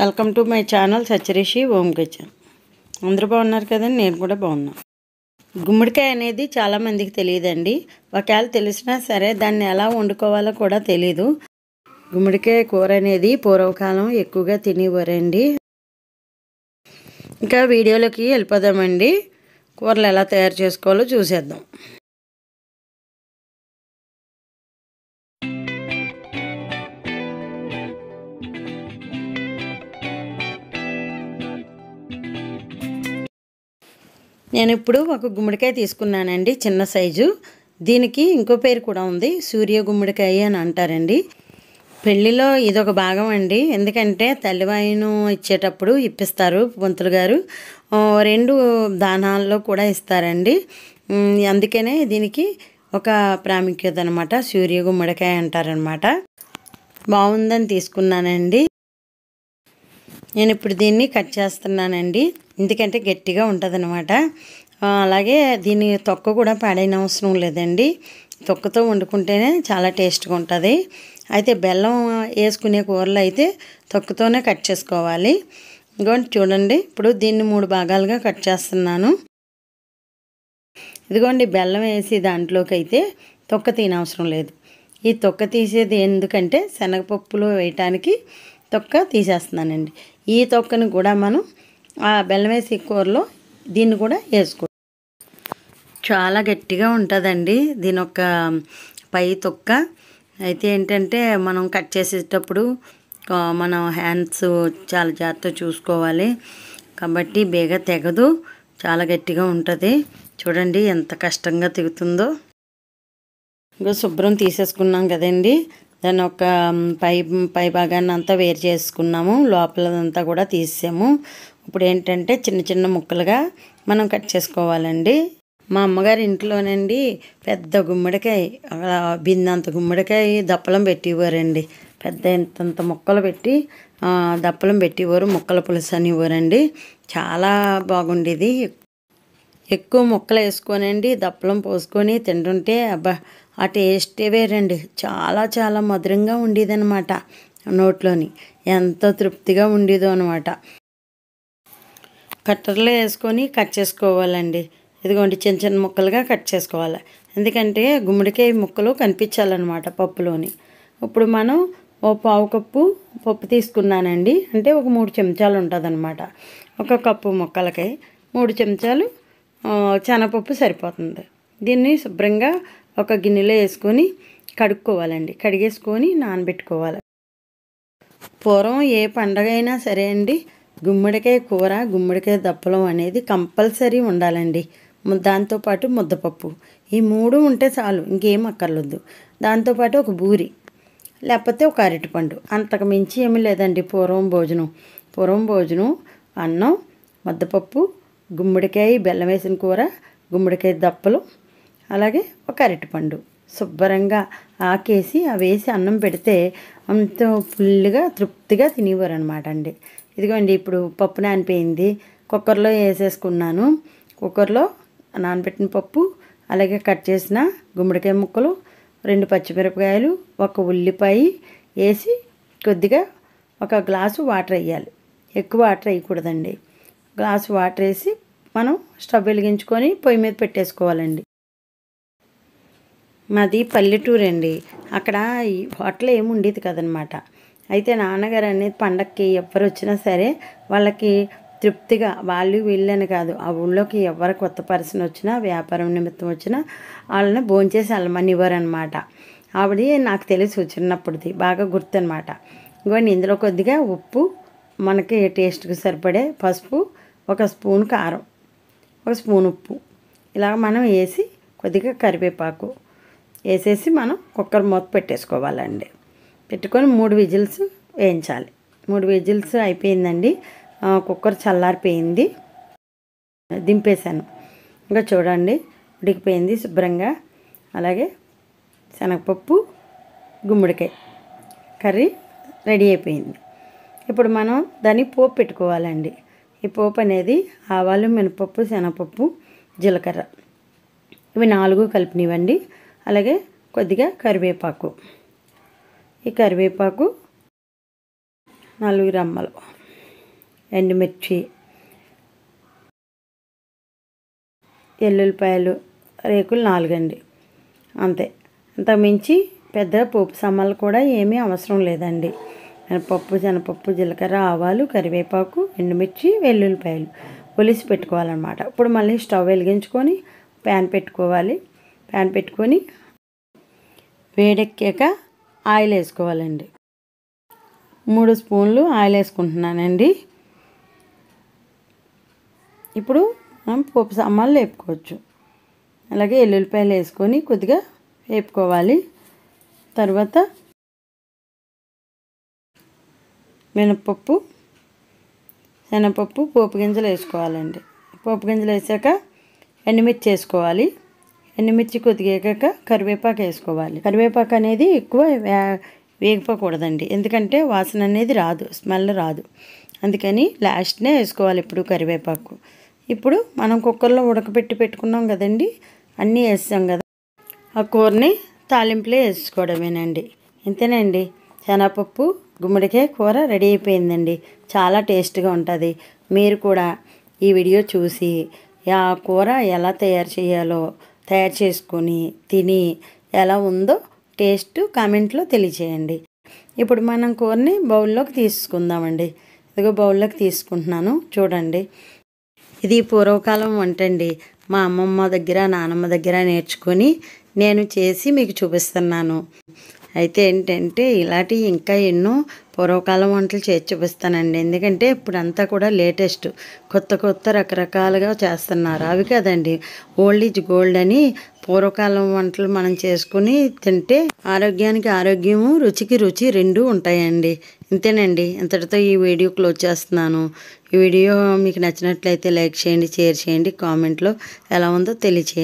welcome to my channel సచ్చరిషి Om kitchen అందరూ బాగున్నారు కదండి నేను కూడా బాగున్నాను గుమ్మడికాయ అనేది చాలామందికి తెలియదండి ఒకవేళ తెలిసినా సరే దాన్ని ఎలా వండుకోవాలో కూడా తెలీదు గుమ్మడికాయ కూర అనేది పూర్వకాలం ఎక్కువగా తినేవారండి ఇంకా వీడియోలోకి వెళ్ళిపోదామండి కూరలు ఎలా తయారు చేసుకోవాలో చూసేద్దాం నేను ఇప్పుడు ఒక గుమ్మడికాయ తీసుకున్నానండి చిన్న సైజు దీనికి ఇంకో పేరు కూడా ఉంది సూర్య గుమ్మడికాయ అని అంటారండి పెళ్ళిలో ఇదొక భాగం అండి ఎందుకంటే తల్లివాయిను ఇచ్చేటప్పుడు ఇప్పిస్తారు పంతులు గారు రెండు దానాల్లో కూడా ఇస్తారండి అందుకనే దీనికి ఒక ప్రాముఖ్యత అనమాట సూర్య గుమ్మడికాయ అంటారనమాట బాగుందని తీసుకున్నానండి నేను ఇప్పుడు దీన్ని కట్ చేస్తున్నానండి ఎందుకంటే గట్టిగా అనమాట అలాగే దీన్ని తొక్క కూడా పాడైన అవసరం లేదండి తొక్కతో వండుకుంటేనే చాలా టేస్ట్గా ఉంటుంది అయితే బెల్లం వేసుకునే కూరలు అయితే తొక్కతోనే కట్ చేసుకోవాలి ఇదిగోండి చూడండి ఇప్పుడు దీన్ని మూడు భాగాలుగా కట్ చేస్తున్నాను ఇదిగోండి బెల్లం వేసి దాంట్లోకి అయితే తొక్క తీనవసరం లేదు ఈ తొక్క తీసేది ఎందుకంటే శనగపప్పులో వేయటానికి తొక్క తీసేస్తున్నానండి ఈ తొక్కని కూడా మనం ఆ బెల్లం వేసి కూరలో దీన్ని కూడా వేసుకో చాలా గట్టిగా ఉంటుందండి దీని ఒక పై తొక్క అయితే ఏంటంటే మనం కట్ చేసేటప్పుడు మనం హ్యాండ్స్ చాలా జాగ్రత్త చూసుకోవాలి కాబట్టి బేగ తెగదు చాలా గట్టిగా ఉంటుంది చూడండి ఎంత కష్టంగా తెగుతుందో ఇంకా శుభ్రం తీసేసుకున్నాం కదండి దాని ఒక పై పై భాగాన్ని అంతా వేరు చేసుకున్నాము లోపలదంతా కూడా తీసాము ఇప్పుడు ఏంటంటే చిన్న చిన్న ముక్కలుగా మనం కట్ చేసుకోవాలండి మా అమ్మగారి ఇంట్లోనండి పెద్ద గుమ్మడికాయ బిందంత గుమ్మడికాయ దప్పలం పెట్టివ్వరండి పెద్ద ఇంతంత ముక్కలు పెట్టి దప్పలం పెట్టివ్వరు ముక్కల పులుసు అని ఇవ్వరండి చాలా బాగుండేది ఎక్కువ ముక్కలు వేసుకొనండి దప్పలం పోసుకొని తింటుంటే అబ్బా ఆ టేస్టే వేరండి చాలా చాలా మధురంగా ఉండేదన్నమాట నోట్లోని ఎంతో తృప్తిగా ఉండేదో అనమాట కట్టర్లో వేసుకొని కట్ చేసుకోవాలండి ఇదిగోండి చిన్న చిన్న ముక్కలుగా కట్ చేసుకోవాలి ఎందుకంటే గుమ్మడికాయ ముక్కలు కనిపించాలన్నమాట పప్పులోని ఇప్పుడు మనం ఓ పావు కప్పు పప్పు తీసుకున్నానండి అంటే ఒక మూడు చెంచాలు ఉంటుంది ఒక కప్పు ముక్కలకి మూడు చెంచాలు శనగపప్పు సరిపోతుంది దీన్ని శుభ్రంగా ఒక గిన్నెలో వేసుకొని కడుక్కోవాలండి కడిగేసుకొని నానబెట్టుకోవాలి పూర్వం ఏ పండగ అయినా సరే అండి గుమ్మడికాయ కూర గుమ్మడికాయ దప్పలం అనేది కంపల్సరీ ఉండాలండి దాంతోపాటు ముద్దపప్పు ఈ మూడు ఉంటే చాలు ఇంకేం అక్కర్లేదు దాంతోపాటు ఒక బూరి లేకపోతే ఒక అరటిపండు అంతకు మించి ఏమీ లేదండి పూర్వం భోజనం పూర్వం భోజనం అన్నం ముద్దపప్పు గుమ్మడికాయ బెల్లం వేసిన కూర గుమ్మడికాయ దప్పలు అలాగే ఒక అరటిపండు శుభ్రంగా ఆకేసి అవేసి వేసి అన్నం పెడితే అంత ఫుల్గా తృప్తిగా తినేవారు అనమాట అండి ఇదిగోండి ఇప్పుడు పప్పు నానిపోయింది కుక్కర్లో వేసేసుకున్నాను కుక్కర్లో నానబెట్టిన పప్పు అలాగే కట్ చేసిన గుమ్మడికాయ ముక్కలు రెండు పచ్చిమిరపకాయలు ఒక ఉల్లిపాయ వేసి కొద్దిగా ఒక గ్లాసు వాటర్ వేయాలి ఎక్కువ వాటర్ వేయకూడదండి గ్లాసు వాటర్ వేసి మనం స్టవ్ వెలిగించుకొని పొయ్యి మీద పెట్టేసుకోవాలండి మాది పల్లెటూరు అండి అక్కడ ఈ హోటల్ ఏమి ఉండేది కదనమాట అయితే నాన్నగారు అనేది పండక్కి ఎవరు వచ్చినా సరే వాళ్ళకి తృప్తిగా వాళ్ళు వీళ్ళని కాదు ఆ ఊళ్ళోకి ఎవరు కొత్త పర్సన్ వచ్చినా వ్యాపారం నిమిత్తం వచ్చినా వాళ్ళని భోంచేసి అల్లమనివ్వరు అనమాట ఆవిడ నాకు తెలిసి వచ్చినప్పటిది బాగా గుర్తనమాట ఇంకోండి ఇందులో కొద్దిగా ఉప్పు మనకి టేస్ట్కి సరిపడే పసుపు ఒక స్పూన్ కారం ఒక స్పూన్ ఉప్పు ఇలా మనం వేసి కొద్దిగా కరివేపాకు వేసేసి మనం కుక్కర్ మూత పెట్టేసుకోవాలండి పెట్టుకొని మూడు విజిల్స్ వేయించాలి మూడు విజిల్స్ అయిపోయిందండి కుక్కర్ చల్లారిపోయింది దింపేశాను ఇంకా చూడండి ఉడికిపోయింది శుభ్రంగా అలాగే శనగపప్పు గుమ్మడికాయ కర్రీ రెడీ అయిపోయింది ఇప్పుడు మనం దాన్ని పోపు పెట్టుకోవాలండి ఈ పోపు అనేది ఆవాలు మినపప్పు శనగపప్పు జీలకర్ర ఇవి నాలుగు కలిపినవండి అలాగే కొద్దిగా కరివేపాకు ఈ కరివేపాకు నాలుగు రమ్మలు ఎండుమిర్చి ఎల్లుల్లిపాయలు రేకులు నాలుగండి అంతే మించి పెద్ద పోపు సమ్మలు కూడా ఏమీ అవసరం లేదండి మినపప్పు శనపప్పు జీలకర్ర ఆవాలు కరివేపాకు ఎండుమిర్చి వెల్లుల్లిపాయలు పులిసి పెట్టుకోవాలన్నమాట ఇప్పుడు మళ్ళీ స్టవ్ వెలిగించుకొని ప్యాన్ పెట్టుకోవాలి ప్యాన్ పెట్టుకొని వేడెక్కాక ఆయిల్ వేసుకోవాలండి మూడు స్పూన్లు ఆయిల్ వేసుకుంటున్నానండి ఇప్పుడు మనం పోపు సామాన్లు వేపుకోవచ్చు అలాగే ఎల్లుల్లిపాయలు వేసుకొని కొద్దిగా వేపుకోవాలి తర్వాత మినపప్పు శనగపప్పు పోపు గింజలు వేసుకోవాలండి పోపు గింజలు వేసాక ఎండుమిర్చి వేసుకోవాలి ఎండుమిర్చి కొద్దిగా వేగాక కరివేపాకు వేసుకోవాలి కరివేపాకు అనేది ఎక్కువ వేగిపోకూడదండి ఎందుకంటే వాసన అనేది రాదు స్మెల్ రాదు అందుకని లాస్ట్నే వేసుకోవాలి ఇప్పుడు కరివేపాకు ఇప్పుడు మనం కుక్కర్లో ఉడకబెట్టి పెట్టుకున్నాం కదండి అన్నీ వేస్తాం కదా ఆ కూరని తాలింపులే వేసుకోవడమేనండి ఇంతేనండి శనగపప్పు గుమ్మడికాయ కూర రెడీ అయిపోయిందండి చాలా టేస్ట్గా ఉంటుంది మీరు కూడా ఈ వీడియో చూసి ఆ కూర ఎలా తయారు చేయాలో తయారు చేసుకొని తిని ఎలా ఉందో టేస్ట్ కామెంట్లో తెలియచేయండి ఇప్పుడు మనం కూరని బౌల్లోకి తీసుకుందామండి ఇదిగో బౌల్లోకి తీసుకుంటున్నాను చూడండి ఇది పూర్వకాలం వంట అండి మా అమ్మమ్మ దగ్గర నానమ్మ దగ్గర నేర్చుకొని నేను చేసి మీకు చూపిస్తున్నాను అయితే ఏంటంటే ఇలాంటి ఇంకా ఎన్నో పూర్వకాలం వంటలు చేసి చూపిస్తానండి ఎందుకంటే ఇప్పుడంతా కూడా లేటెస్ట్ కొత్త కొత్త రకరకాలుగా చేస్తున్నారు అవి కదండి ఓల్డ్ ఈజ్ గోల్డ్ అని పూర్వకాలం వంటలు మనం చేసుకుని తింటే ఆరోగ్యానికి ఆరోగ్యము రుచికి రుచి రెండూ ఉంటాయండి ఇంతేనండి ఇంతటితో ఈ వీడియో క్లోజ్ చేస్తున్నాను ఈ వీడియో మీకు నచ్చినట్లయితే లైక్ చేయండి షేర్ చేయండి కామెంట్లో ఎలా ఉందో తెలియచేయండి